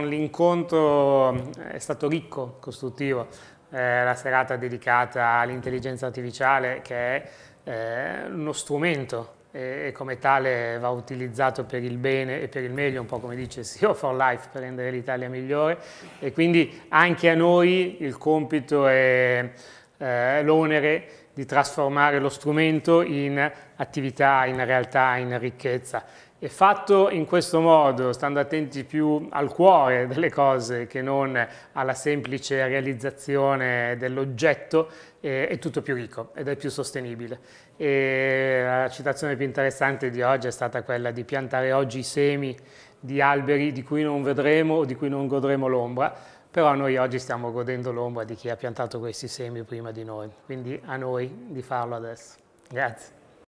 L'incontro eh, è stato ricco, costruttivo, eh, la serata dedicata all'intelligenza artificiale che è eh, uno strumento e, e, come tale va utilizzato per il bene e per il meglio, un po' come dice CEO for Life per rendere l'Italia migliore e quindi anche a noi il compito è eh, l'onere di trasformare lo strumento in attività, in realtà, in ricchezza. E fatto in questo modo, stando attenti più al cuore delle cose che non alla semplice realizzazione dell'oggetto, eh, è tutto più ricco ed è più sostenibile. E la citazione più interessante di oggi è stata quella di piantare oggi i semi di alberi di cui non vedremo o di cui non godremo l'ombra, però noi oggi stiamo godendo l'ombra di chi ha piantato questi semi prima di noi, quindi a noi di farlo adesso. Grazie.